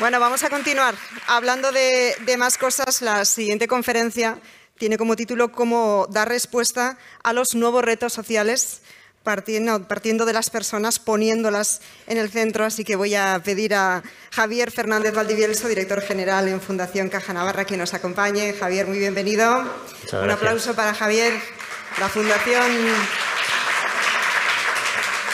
Bueno, vamos a continuar. Hablando de, más cosas, la siguiente conferencia tiene como título Cómo dar respuesta a los nuevos retos sociales partiendo, partiendo de las personas, poniéndolas en el centro. Así que voy a pedir a Javier Fernández Valdivielso, director general en Fundación Caja Navarra, que nos acompañe. Javier, muy bienvenido. Un aplauso para Javier, la Fundación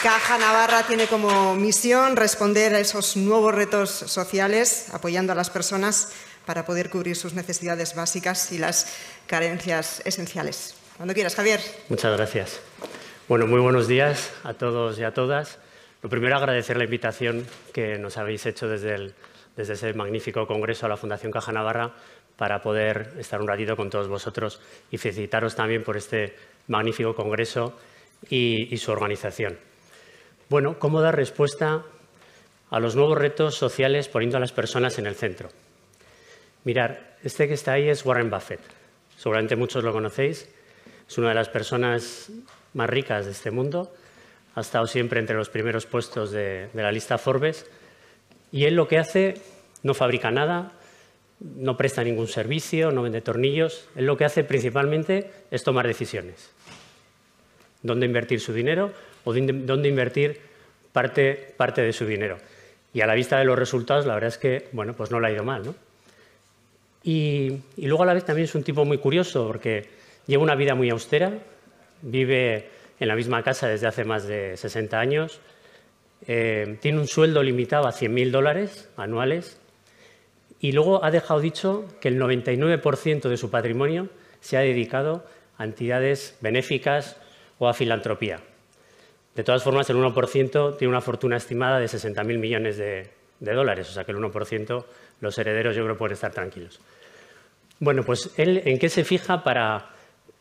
Caja Navarra tiene como misión responder a esos nuevos retos sociales, apoyando a las personas para poder cubrir sus necesidades básicas y las carencias esenciales. Cuando quieras, Javier. Muchas gracias. Bueno, muy buenos días a todos y a todas. Lo primero, agradecer la invitación que nos habéis hecho desde, ese magnífico congreso a la Fundación Caja Navarra para poder estar un ratito con todos vosotros y felicitaros también por este magnífico congreso y su organización. Bueno, ¿cómo dar respuesta a los nuevos retos sociales poniendo a las personas en el centro? Mirar, este que está ahí es Warren Buffett. Seguramente muchos lo conocéis. Es una de las personas más ricas de este mundo. Ha estado siempre entre los primeros puestos de, de la lista Forbes. Y él lo que hace, no fabrica nada, no presta ningún servicio, no vende tornillos. Él lo que hace principalmente es tomar decisiones. ¿Dónde invertir su dinero? o dónde invertir parte, parte de su dinero. Y a la vista de los resultados, la verdad es que bueno, pues no le ha ido mal. Y, luego a la vez también es un tipo muy curioso porque lleva una vida muy austera, vive en la misma casa desde hace más de 60 años, eh, tiene un sueldo limitado a 100.000 dólares anuales y luego ha dejado dicho que el 99% de su patrimonio se ha dedicado a entidades benéficas o a filantropía. De todas formas, el 1% tiene una fortuna estimada de 60.000 millones de, dólares, o sea que el 1%, los herederos yo creo pueden estar tranquilos. Bueno, pues él en qué se fija para,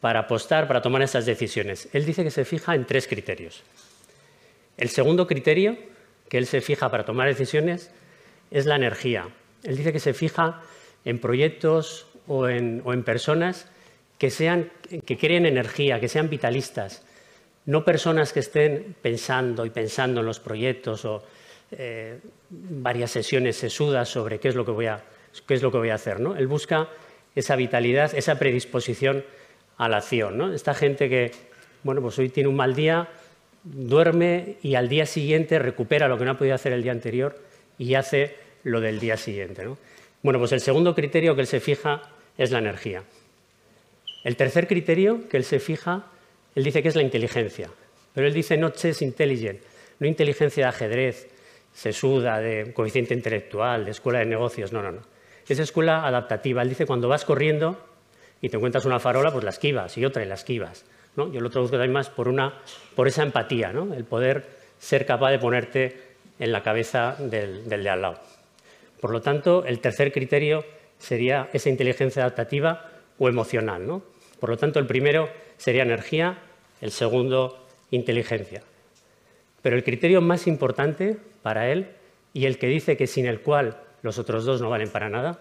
apostar, para tomar esas decisiones. Él dice que se fija en tres criterios. El segundo criterio que él se fija para tomar decisiones es la energía. Él dice que se fija en proyectos o en, personas que creen energía, que sean vitalistas, no personas que estén pensando y pensando en los proyectos o eh, varias sesiones sesudas sobre qué es lo que voy a, qué es lo que voy a hacer. ¿no? Él busca esa vitalidad, esa predisposición a la acción. Esta gente que, bueno, pues hoy tiene un mal día, duerme y al día siguiente recupera lo que no ha podido hacer el día anterior y hace lo del día siguiente. ¿no? Bueno, pues el segundo criterio que él se fija es la energía. El tercer criterio que él se fija él dice que es la inteligencia, pero él dice no chess intelligent, no inteligencia de ajedrez, sesuda, de coeficiente intelectual, de escuela de negocios, no, no, no. Es escuela adaptativa. Él dice cuando vas corriendo y te encuentras una farola, pues la esquivas y otra y la esquivas. Yo lo traduzco también más por, una, por esa empatía, el poder ser capaz de ponerte en la cabeza del, del de al lado. Por lo tanto, el tercer criterio sería esa inteligencia adaptativa o emocional, ¿no? Por lo tanto, el primero sería energía, el segundo, inteligencia. Pero el criterio más importante para él, y el que dice que sin el cual los otros dos no valen para nada,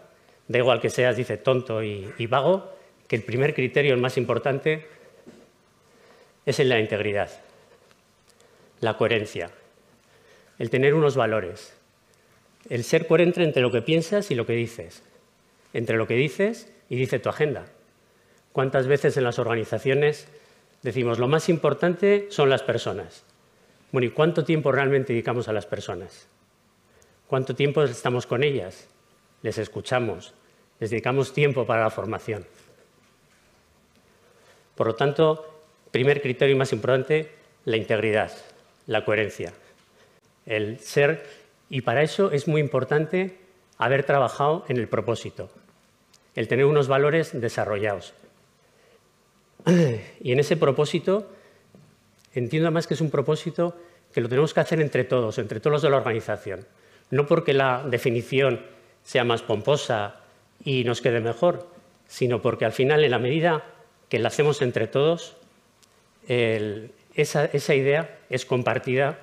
da igual que seas, dice, tonto y, vago, que el primer criterio, el más importante, es en la integridad, la coherencia, el tener unos valores, el ser coherente entre lo que piensas y lo que dices, entre lo que dices y dice tu agenda, ¿Cuántas veces en las organizaciones decimos lo más importante son las personas? Bueno, ¿y cuánto tiempo realmente dedicamos a las personas? ¿Cuánto tiempo estamos con ellas? ¿Les escuchamos? ¿Les dedicamos tiempo para la formación? Por lo tanto, primer criterio y más importante, la integridad, la coherencia, el ser. Y para eso es muy importante haber trabajado en el propósito, el tener unos valores desarrollados. Y en ese propósito, entiendo además que es un propósito que lo tenemos que hacer entre todos, entre todos los de la organización. No porque la definición sea más pomposa y nos quede mejor, sino porque al final, en la medida que la hacemos entre todos, esa, idea es compartida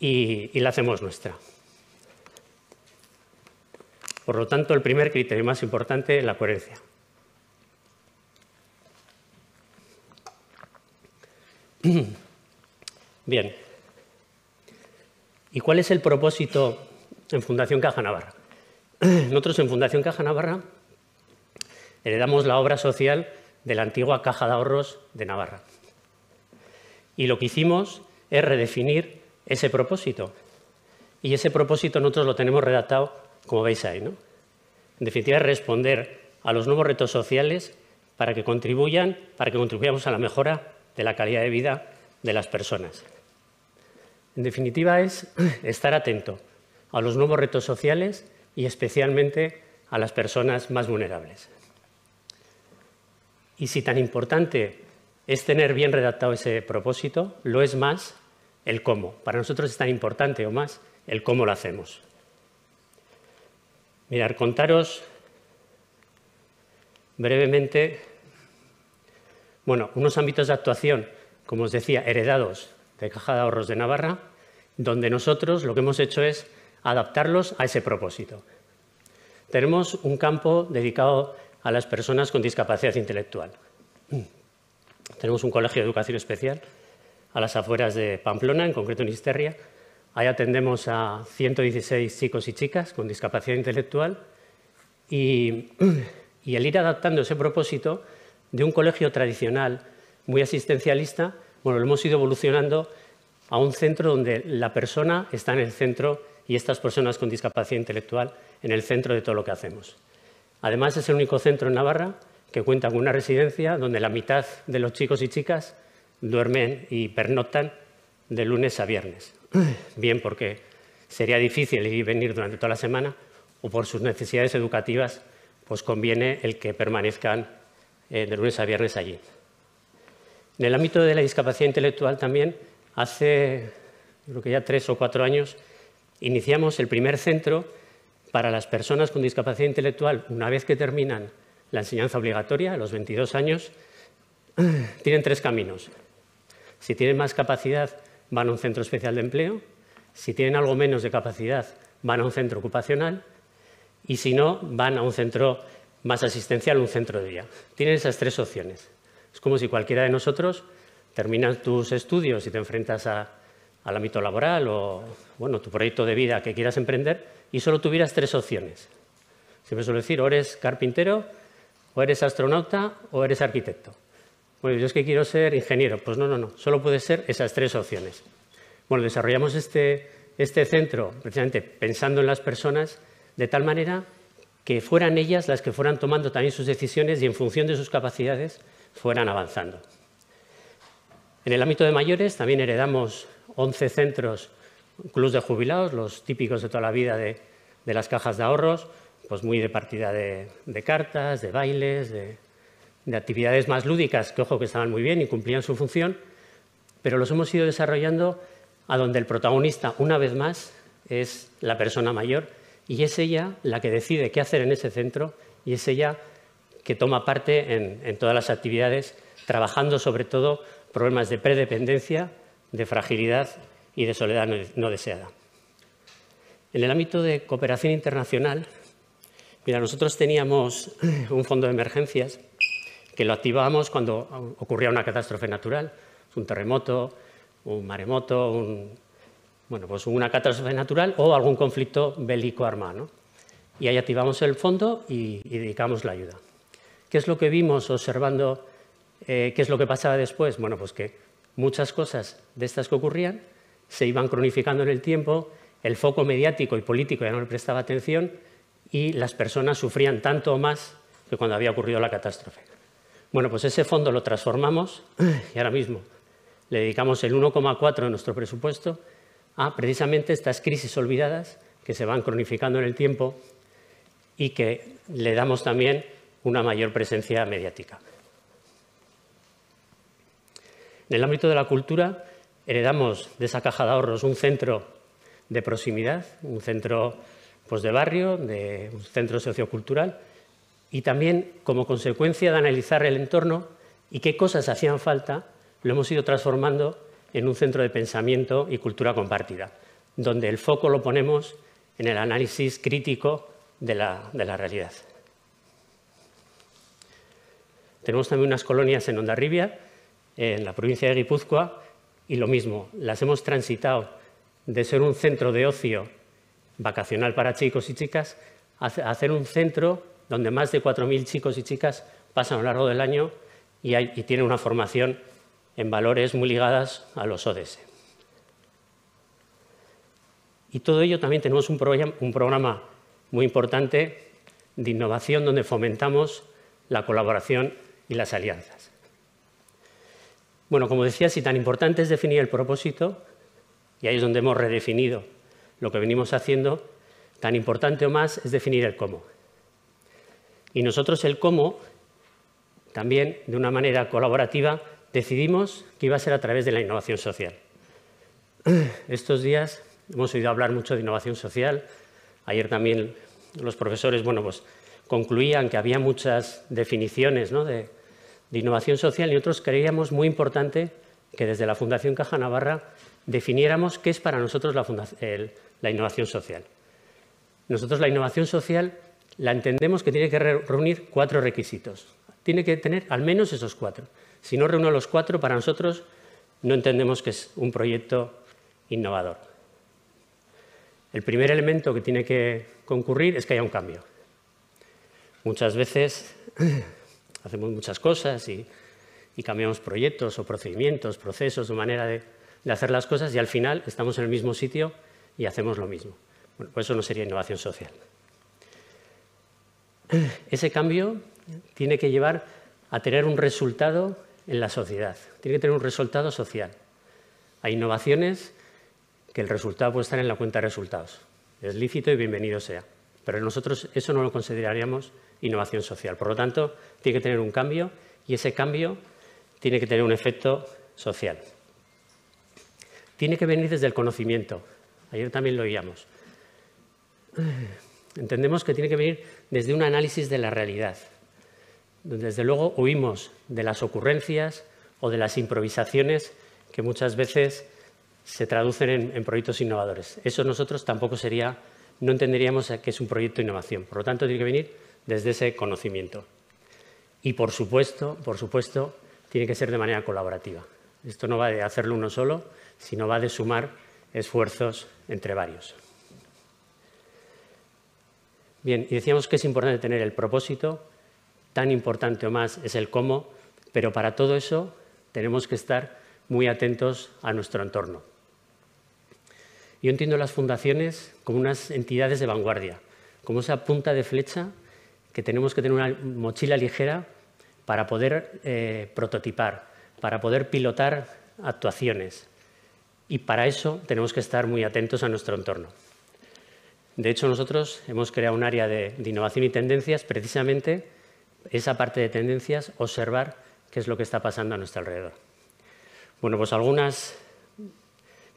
y la hacemos nuestra. Por lo tanto, el primer criterio más importante es la coherencia. Bien. ¿Y cuál es el propósito en Fundación Caja Navarra? Nosotros en Fundación Caja Navarra heredamos la obra social de la antigua Caja de Ahorros de Navarra. Y lo que hicimos es redefinir ese propósito. Y ese propósito nosotros lo tenemos redactado, como veis ahí. En definitiva, es responder a los nuevos retos sociales para que contribuyan, para que contribuyamos a la mejora de la calidad de vida de las personas. En definitiva, es estar atento a los nuevos retos sociales y especialmente a las personas más vulnerables. Y si tan importante es tener bien redactado ese propósito, lo es más el cómo. Para nosotros es tan importante o más el cómo lo hacemos. Mirar, contaros brevemente bueno, unos ámbitos de actuación, como os decía, heredados de Caja de Ahorros de Navarra, donde nosotros lo que hemos hecho es adaptarlos a ese propósito. Tenemos un campo dedicado a las personas con discapacidad intelectual. Tenemos un colegio de educación especial a las afueras de Pamplona, en concreto en Isterria. Ahí atendemos a 116 chicos y chicas con discapacidad intelectual y, al ir adaptando ese propósito de un colegio tradicional, muy asistencialista, bueno, lo hemos ido evolucionando a un centro donde la persona está en el centro y estas personas con discapacidad intelectual en el centro de todo lo que hacemos. Además, es el único centro en Navarra que cuenta con una residencia donde la mitad de los chicos y chicas duermen y pernoctan de lunes a viernes. Bien porque sería difícil ir y venir durante toda la semana o por sus necesidades educativas, pues conviene el que permanezcan eh, de lunes a viernes allí. En el ámbito de la discapacidad intelectual también, hace creo que ya tres o cuatro años, iniciamos el primer centro para las personas con discapacidad intelectual, una vez que terminan la enseñanza obligatoria, a los 22 años, tienen tres caminos. Si tienen más capacidad, van a un centro especial de empleo. Si tienen algo menos de capacidad, van a un centro ocupacional. Y si no, van a un centro más asistencial un centro de día. Tienen esas tres opciones. Es como si cualquiera de nosotros terminas tus estudios y te enfrentas al ámbito laboral o bueno, tu proyecto de vida que quieras emprender y solo tuvieras tres opciones. Siempre suele decir, o eres carpintero, o eres astronauta, o eres arquitecto. Bueno, yo es que quiero ser ingeniero. Pues no, no, no, solo puede ser esas tres opciones. Bueno, desarrollamos este, este centro precisamente pensando en las personas de tal manera que fueran ellas las que fueran tomando también sus decisiones y en función de sus capacidades fueran avanzando. En el ámbito de mayores también heredamos 11 centros, clubs de jubilados, los típicos de toda la vida de, las cajas de ahorros, pues muy de partida de, cartas, de bailes, de, de, actividades más lúdicas, que ojo que estaban muy bien y cumplían su función, pero los hemos ido desarrollando a donde el protagonista, una vez más, es la persona mayor y es ella la que decide qué hacer en ese centro y es ella que toma parte en, todas las actividades, trabajando sobre todo problemas de predependencia, de fragilidad y de soledad no, deseada. En el ámbito de cooperación internacional, mira, nosotros teníamos un fondo de emergencias que lo activábamos cuando ocurría una catástrofe natural, un terremoto, un maremoto, un, bueno, pues una catástrofe natural o algún conflicto bélico armado. Y ahí activamos el fondo y, dedicamos la ayuda. ¿Qué es lo que vimos observando eh, qué es lo que pasaba después? Bueno, pues que muchas cosas de estas que ocurrían se iban cronificando en el tiempo, el foco mediático y político ya no le prestaba atención y las personas sufrían tanto o más que cuando había ocurrido la catástrofe. Bueno, pues ese fondo lo transformamos y ahora mismo le dedicamos el 1,4 de nuestro presupuesto Ah, precisamente estas crisis olvidadas que se van cronificando en el tiempo y que le damos también una mayor presencia mediática. En el ámbito de la cultura, heredamos de esa caja de ahorros un centro de proximidad, un centro pues, de barrio, un centro sociocultural, y también como consecuencia de analizar el entorno y qué cosas hacían falta, lo hemos ido transformando en un centro de pensamiento y cultura compartida, donde el foco lo ponemos en el análisis crítico de la, realidad. Tenemos también unas colonias en Ondarribia, en la provincia de Guipúzcoa, y lo mismo, las hemos transitado de ser un centro de ocio vacacional para chicos y chicas a hacer un centro donde más de 4.000 chicos y chicas pasan a lo largo del año y, y tienen una formación en valores muy ligadas a los ODS. Y todo ello también tenemos un, programa, un programa muy importante de innovación donde fomentamos la colaboración y las alianzas. Bueno, como decía, si tan importante es definir el propósito, y ahí es donde hemos redefinido lo que venimos haciendo, tan importante o más es definir el cómo. Y nosotros el cómo, también de una manera colaborativa, decidimos que iba a ser a través de la innovación social. Estos días hemos oído hablar mucho de innovación social. Ayer también los profesores bueno, pues, concluían que había muchas definiciones de, innovación social y nosotros creíamos muy importante que desde la Fundación Caja Navarra definiéramos qué es para nosotros la, la, innovación social. Nosotros la innovación social la entendemos que tiene que reunir cuatro requisitos. Tiene que tener al menos esos cuatro. Si no reúno a los cuatro, para nosotros no entendemos que es un proyecto innovador. El primer elemento que tiene que concurrir es que haya un cambio. Muchas veces hacemos muchas cosas y, cambiamos proyectos o procedimientos, procesos, o manera de, de hacer las cosas y al final estamos en el mismo sitio y hacemos lo mismo. Bueno, pues eso no sería innovación social. Ese cambio tiene que llevar a tener un resultado en la sociedad, tiene que tener un resultado social. Hay innovaciones que el resultado puede estar en la cuenta de resultados. Es lícito y bienvenido sea. Pero nosotros eso no lo consideraríamos innovación social. Por lo tanto, tiene que tener un cambio y ese cambio tiene que tener un efecto social. Tiene que venir desde el conocimiento. Ayer también lo oíamos. Entendemos que tiene que venir desde un análisis de la realidad, desde luego huimos de las ocurrencias o de las improvisaciones que muchas veces se traducen en, proyectos innovadores. Eso nosotros tampoco sería, no entenderíamos que es un proyecto de innovación. Por lo tanto, tiene que venir desde ese conocimiento. Y por supuesto, por supuesto, tiene que ser de manera colaborativa. Esto no va de hacerlo uno solo, sino va de sumar esfuerzos entre varios. Bien, y decíamos que es importante tener el propósito, tan importante o más es el cómo, pero para todo eso tenemos que estar muy atentos a nuestro entorno. Yo entiendo las fundaciones como unas entidades de vanguardia, como esa punta de flecha que tenemos que tener una mochila ligera para poder eh, prototipar, para poder pilotar actuaciones. Y para eso tenemos que estar muy atentos a nuestro entorno. De hecho, nosotros hemos creado un área de, de innovación y tendencias precisamente esa parte de tendencias, observar qué es lo que está pasando a nuestro alrededor. Bueno, pues algunas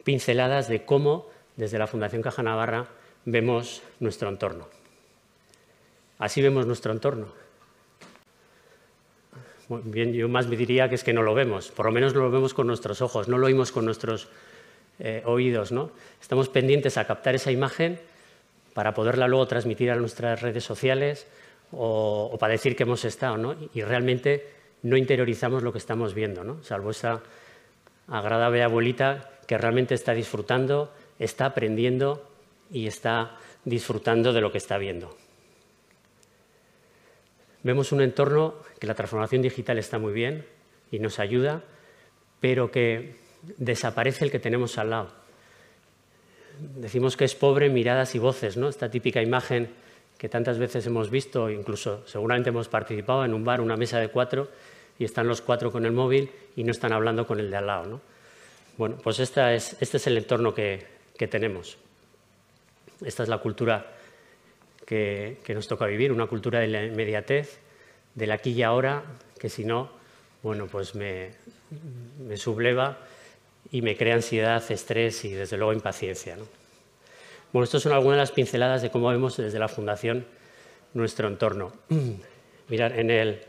pinceladas de cómo desde la Fundación Caja Navarra vemos nuestro entorno. Así vemos nuestro entorno. Bien, yo más me diría que es que no lo vemos, por lo menos no lo vemos con nuestros ojos, no lo oímos con nuestros eh, oídos. ¿no? Estamos pendientes a captar esa imagen para poderla luego transmitir a nuestras redes sociales, o, para decir que hemos estado, ¿no? Y realmente no interiorizamos lo que estamos viendo, ¿no? Salvo esa agradable abuelita que realmente está disfrutando, está aprendiendo y está disfrutando de lo que está viendo. Vemos un entorno que la transformación digital está muy bien y nos ayuda, pero que desaparece el que tenemos al lado. Decimos que es pobre miradas y voces, ¿no? Esta típica imagen que tantas veces hemos visto, incluso seguramente hemos participado en un bar, una mesa de cuatro, y están los cuatro con el móvil y no están hablando con el de al lado. ¿no? Bueno, pues esta es, este es el entorno que, tenemos. Esta es la cultura que, nos toca vivir, una cultura de la inmediatez, la aquí y ahora, que si no, bueno, pues me, me subleva y me crea ansiedad, estrés y desde luego impaciencia. Bueno, estas son algunas de las pinceladas de cómo vemos desde la Fundación nuestro entorno. Mirad, en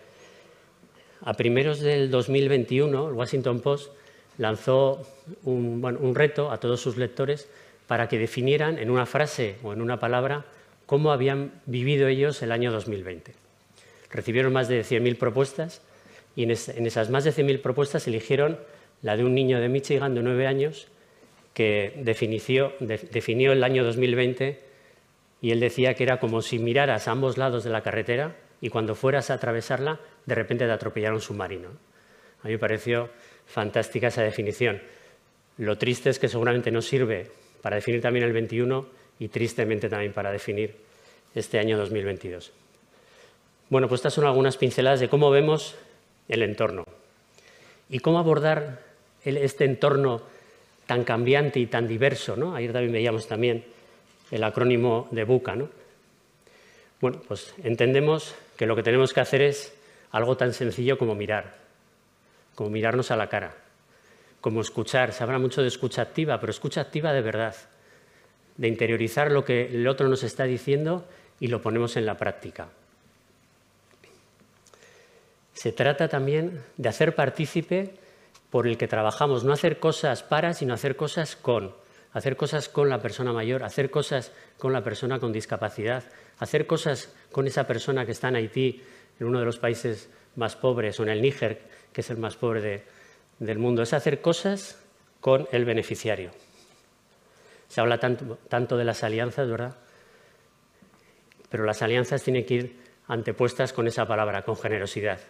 a primeros del 2021, el Washington Post lanzó un, reto a todos sus lectores para que definieran en una frase o en una palabra cómo habían vivido ellos el año 2020. Recibieron más de 100.000 propuestas y en, esas más de 100.000 propuestas eligieron la de un niño de Michigan de nueve años que definió el año 2020 y él decía que era como si miraras a ambos lados de la carretera y cuando fueras a atravesarla, de repente te atropellara un submarino. A mí me pareció fantástica esa definición. Lo triste es que seguramente no sirve para definir también el 21 y tristemente también para definir este año 2022. Bueno, pues estas son algunas pinceladas de cómo vemos el entorno y cómo abordar este entorno tan cambiante y tan diverso. ¿no? Ayer también veíamos también el acrónimo de BUCA. Bueno, pues entendemos que lo que tenemos que hacer es algo tan sencillo como mirar, como mirarnos a la cara, como escuchar. Se habla mucho de escucha activa, pero escucha activa de verdad, de interiorizar lo que el otro nos está diciendo y lo ponemos en la práctica. Se trata también de hacer partícipe por el que trabajamos, no hacer cosas para, sino hacer cosas con, hacer cosas con la persona mayor, hacer cosas con la persona con discapacidad, hacer cosas con esa persona que está en Haití, en uno de los países más pobres, o en el Níger, que es el más pobre del mundo, es hacer cosas con el beneficiario. Se habla tanto, de las alianzas, ¿verdad? Pero las alianzas tienen que ir antepuestas con esa palabra, con generosidad.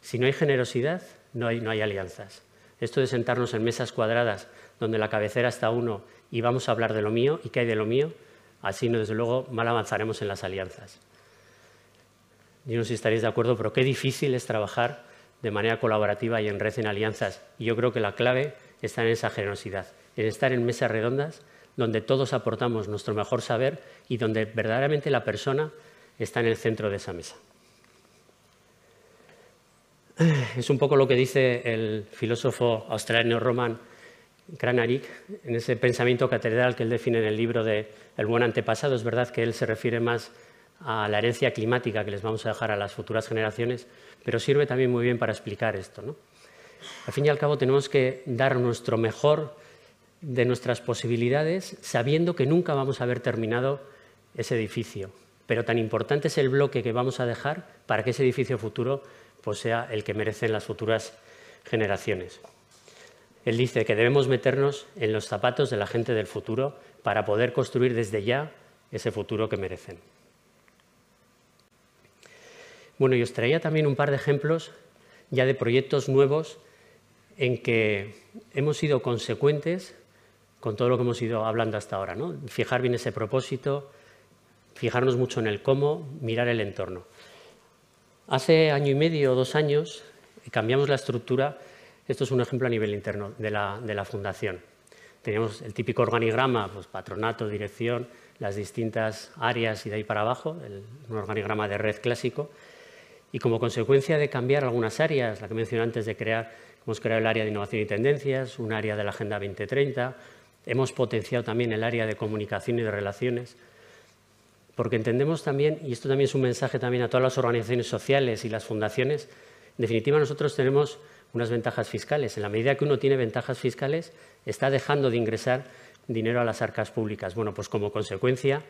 Si no hay generosidad, no hay alianzas. Esto de sentarnos en mesas cuadradas donde la cabecera está uno y vamos a hablar de lo mío y qué hay de lo mío, así no desde luego mal avanzaremos en las alianzas. Yo no sé si estaréis de acuerdo, pero qué difícil es trabajar de manera colaborativa y en red en alianzas. Y yo creo que la clave está en esa generosidad, en estar en mesas redondas donde todos aportamos nuestro mejor saber y donde verdaderamente la persona está en el centro de esa mesa. Es un poco lo que dice el filósofo australiano Roman Kranaric en ese pensamiento catedral que él define en el libro de El buen antepasado. Es verdad que él se refiere más a la herencia climática que les vamos a dejar a las futuras generaciones, pero sirve también muy bien para explicar esto. Al fin y al cabo tenemos que dar nuestro mejor de nuestras posibilidades sabiendo que nunca vamos a haber terminado ese edificio, pero tan importante es el bloque que vamos a dejar para que ese edificio futuro pues sea el que merecen las futuras generaciones. Él dice que debemos meternos en los zapatos de la gente del futuro para poder construir desde ya ese futuro que merecen. Bueno, y os traía también un par de ejemplos ya de proyectos nuevos en que hemos sido consecuentes con todo lo que hemos ido hablando hasta ahora. Fijar bien ese propósito, fijarnos mucho en el cómo, mirar el entorno. Hace año y medio o dos años cambiamos la estructura, esto es un ejemplo a nivel interno de la, fundación. Teníamos el típico organigrama, pues, patronato, dirección, las distintas áreas y de ahí para abajo, un organigrama de red clásico. Y como consecuencia de cambiar algunas áreas, la que mencioné antes de crear, hemos creado el área de innovación y tendencias, un área de la Agenda 2030, hemos potenciado también el área de comunicación y de relaciones, porque entendemos también, y esto también es un mensaje también a todas las organizaciones sociales y las fundaciones, en definitiva nosotros tenemos unas ventajas fiscales. En la medida que uno tiene ventajas fiscales, está dejando de ingresar dinero a las arcas públicas. Bueno, pues como consecuencia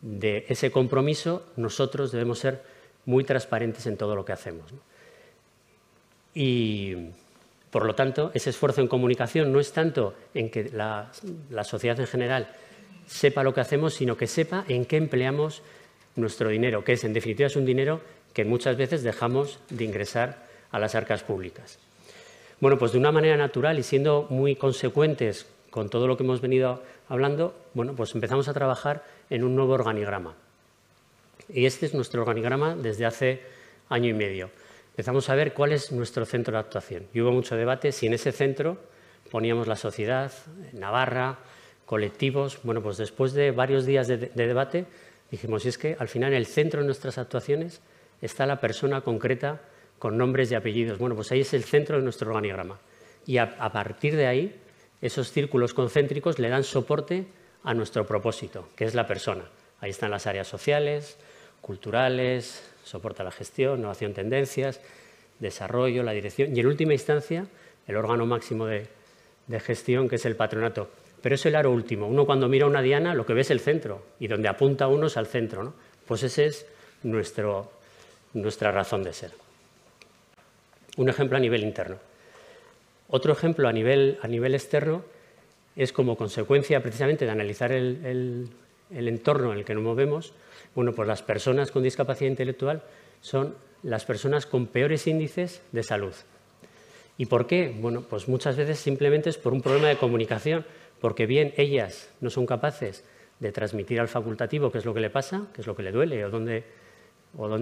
de ese compromiso, nosotros debemos ser muy transparentes en todo lo que hacemos. Y, por lo tanto, ese esfuerzo en comunicación no es tanto en que la sociedad en general sepa lo que hacemos, sino que sepa en qué empleamos nuestro dinero, que es en definitiva es un dinero que muchas veces dejamos de ingresar a las arcas públicas. Bueno, pues de una manera natural y siendo muy consecuentes con todo lo que hemos venido hablando, bueno, pues empezamos a trabajar en un nuevo organigrama. Y este es nuestro organigrama desde hace año y medio. Empezamos a ver cuál es nuestro centro de actuación. Y hubo mucho debate si en ese centro poníamos la sociedad, Navarra, colectivos. Bueno, pues después de varios días de, debate dijimos, y es que al final en el centro de nuestras actuaciones está la persona concreta con nombres y apellidos. Bueno, pues ahí es el centro de nuestro organigrama. Y a, partir de ahí, esos círculos concéntricos le dan soporte a nuestro propósito, que es la persona. Ahí están las áreas sociales, culturales, soporta la gestión, innovación, tendencias, desarrollo, la dirección y en última instancia el órgano máximo de, gestión que es el patronato pero es el aro último. Uno cuando mira una diana lo que ve es el centro y donde apunta uno es al centro. Pues esa es nuestra razón de ser. Un ejemplo a nivel interno. Otro ejemplo a nivel, a nivel externo es como consecuencia precisamente de analizar el, el entorno en el que nos movemos. Bueno, pues las personas con discapacidad intelectual son las personas con peores índices de salud. ¿Y por qué? Bueno, pues muchas veces simplemente es por un problema de comunicación porque bien ellas no son capaces de transmitir al facultativo qué es lo que le pasa, qué es lo que le duele o dónde,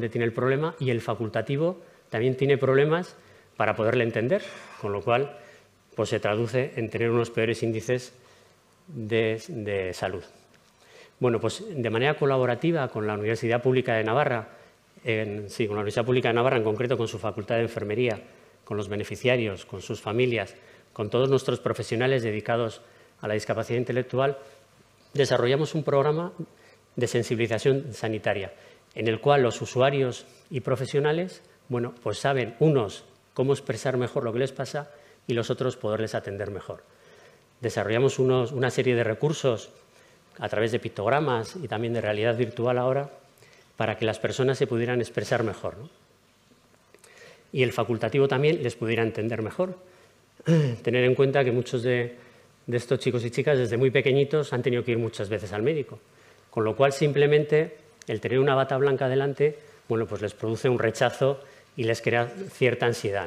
tiene el problema, y el facultativo también tiene problemas para poderle entender, con lo cual pues, se traduce en tener unos peores índices de, salud. Bueno, pues de manera colaborativa con la Universidad Pública de Navarra, en, sí, con la Universidad Pública de Navarra, en concreto con su Facultad de Enfermería, con los beneficiarios, con sus familias, con todos nuestros profesionales dedicados a la discapacidad intelectual, desarrollamos un programa de sensibilización sanitaria, en el cual los usuarios y profesionales, bueno, pues saben unos cómo expresar mejor lo que les pasa y los otros poderles atender mejor. Desarrollamos una serie de recursos a través de pictogramas y también de realidad virtual ahora para que las personas se pudieran expresar mejor. Y el facultativo también les pudiera entender mejor. Tener en cuenta que muchos de, de estos chicos y chicas desde muy pequeñitos han tenido que ir muchas veces al médico. Con lo cual, simplemente, el tener una bata blanca delante, bueno, pues les produce un rechazo y les crea cierta ansiedad.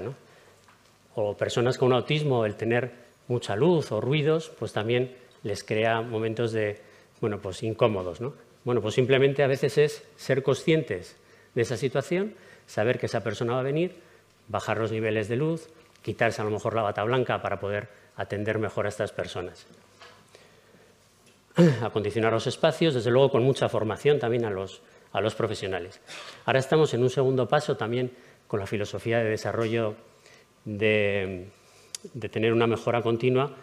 O personas con autismo, el tener mucha luz o ruidos, pues también les crea momentos de, bueno, pues incómodos. Bueno, pues simplemente a veces es ser conscientes de esa situación, saber que esa persona va a venir, bajar los niveles de luz, quitarse a lo mejor la bata blanca para poder atender mejor a estas personas. Acondicionar los espacios, desde luego con mucha formación también a los, profesionales. Ahora estamos en un segundo paso también con la filosofía de desarrollo de, de tener una mejora continua,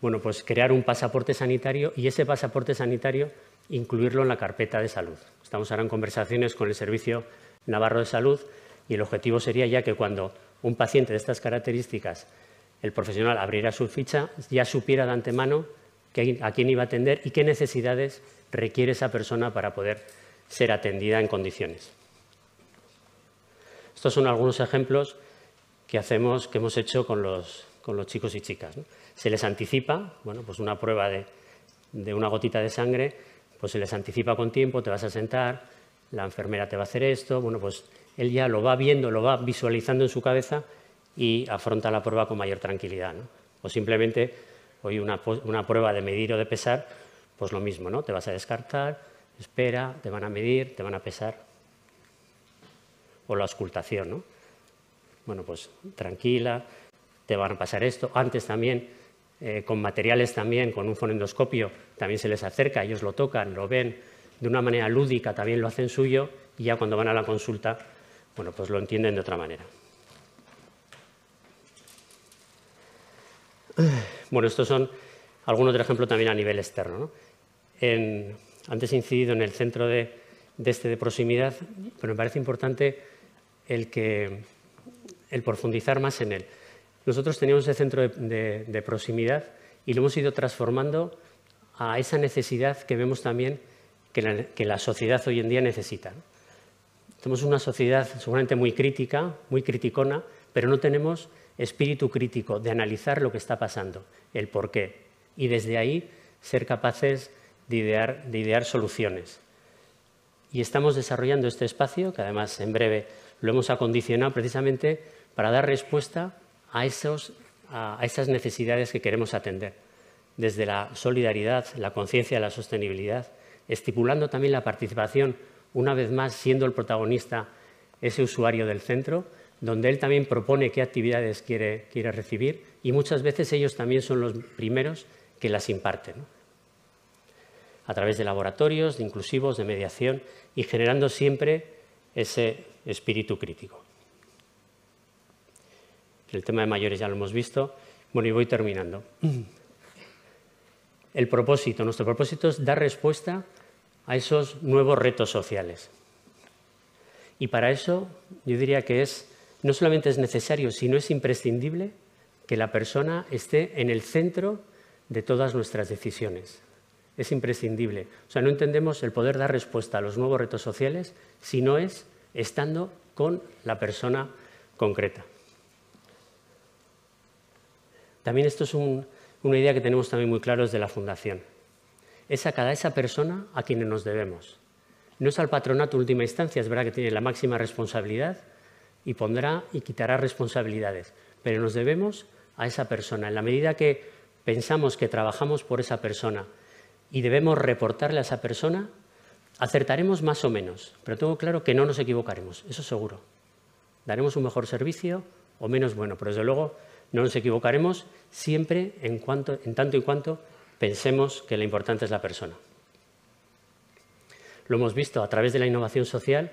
bueno, pues crear un pasaporte sanitario y ese pasaporte sanitario incluirlo en la carpeta de salud. Estamos ahora en conversaciones con el Servicio Navarro de Salud y el objetivo sería ya que cuando un paciente de estas características el profesional abriera su ficha, ya supiera de antemano a quién iba a atender y qué necesidades requiere esa persona para poder ser atendida en condiciones. Estos son algunos ejemplos que, hacemos, que hemos hecho con los, chicos y chicas. Se les anticipa, bueno, pues una prueba de, de una gotita de sangre, pues se les anticipa con tiempo, te vas a sentar, la enfermera te va a hacer esto, bueno, pues él ya lo va viendo, lo va visualizando en su cabeza y afronta la prueba con mayor tranquilidad. O simplemente, hoy una, prueba de medir o de pesar, pues lo mismo, ¿no? Te vas a descartar, espera, te van a medir, te van a pesar. O la auscultación, ¿no? Bueno, pues tranquila, te van a pasar esto. Antes también, eh, con materiales también, con un fonendoscopio, también se les acerca, ellos lo tocan, lo ven, de una manera lúdica también lo hacen suyo y ya cuando van a la consulta, bueno, pues lo entienden de otra manera. Bueno, estos son algunos los ejemplo también a nivel externo. antes he incidido en el centro de, este de proximidad, pero me parece importante el, que, el profundizar más en él. Nosotros teníamos ese centro de, proximidad y lo hemos ido transformando a esa necesidad que vemos también que la, sociedad hoy en día necesita. Tenemos una sociedad seguramente muy crítica, muy criticona, pero no tenemos espíritu crítico de analizar lo que está pasando, el por qué, y desde ahí ser capaces de idear, soluciones. Y estamos desarrollando este espacio, que además en breve lo hemos acondicionado precisamente para dar respuesta a, a esas necesidades que queremos atender, desde la solidaridad, la conciencia de la sostenibilidad, estipulando también la participación, una vez más siendo el protagonista ese usuario del centro, donde él también propone qué actividades quiere, quiere recibir y muchas veces ellos también son los primeros que las imparten. A través de laboratorios, de inclusivos, de mediación y generando siempre ese espíritu crítico. El tema de mayores ya lo hemos visto. Bueno, y voy terminando. Mm. El propósito, nuestro propósito es dar respuesta a esos nuevos retos sociales. Y para eso yo diría que es no solamente es necesario, sino es imprescindible que la persona esté en el centro de todas nuestras decisiones. Es imprescindible. O sea, no entendemos el poder dar respuesta a los nuevos retos sociales si no es estando con la persona concreta. También esto es una idea que tenemos también muy claros de la Fundación. Es a cada esa persona a quien nos debemos. No es al patronato última instancia, es verdad que tiene la máxima responsabilidad, y pondrá y quitará responsabilidades, pero nos debemos a esa persona. En la medida que pensamos que trabajamos por esa persona y debemos reportarle a esa persona, acertaremos más o menos, pero tengo claro que no nos equivocaremos, eso seguro. Daremos un mejor servicio o menos bueno, pero desde luego no nos equivocaremos siempre en, cuanto, en tanto y cuanto pensemos que lo importante es la persona. Lo hemos visto a través de la innovación social,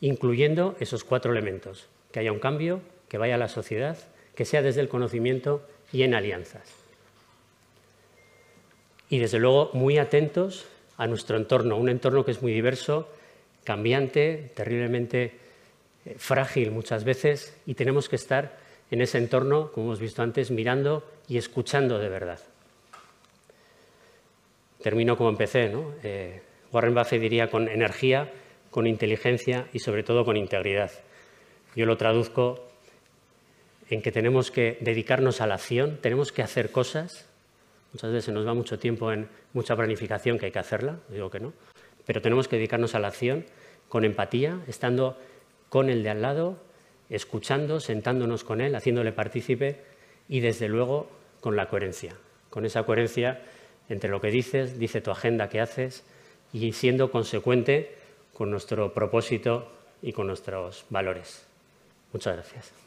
incluyendo esos cuatro elementos, que haya un cambio, que vaya a la sociedad, que sea desde el conocimiento y en alianzas. Y desde luego muy atentos a nuestro entorno, un entorno que es muy diverso, cambiante, terriblemente eh, frágil muchas veces, y tenemos que estar en ese entorno, como hemos visto antes, mirando y escuchando de verdad. Termino como empecé, ¿no? Eh, Warren Buffett diría con energía con inteligencia y sobre todo con integridad. Yo lo traduzco en que tenemos que dedicarnos a la acción, tenemos que hacer cosas. Muchas veces nos va mucho tiempo en mucha planificación que hay que hacerla, digo que no, pero tenemos que dedicarnos a la acción con empatía, estando con el de al lado, escuchando, sentándonos con él, haciéndole partícipe y desde luego con la coherencia, con esa coherencia entre lo que dices, dice tu agenda que haces y siendo consecuente con nuestro propósito y con nuestros valores. Muchas gracias.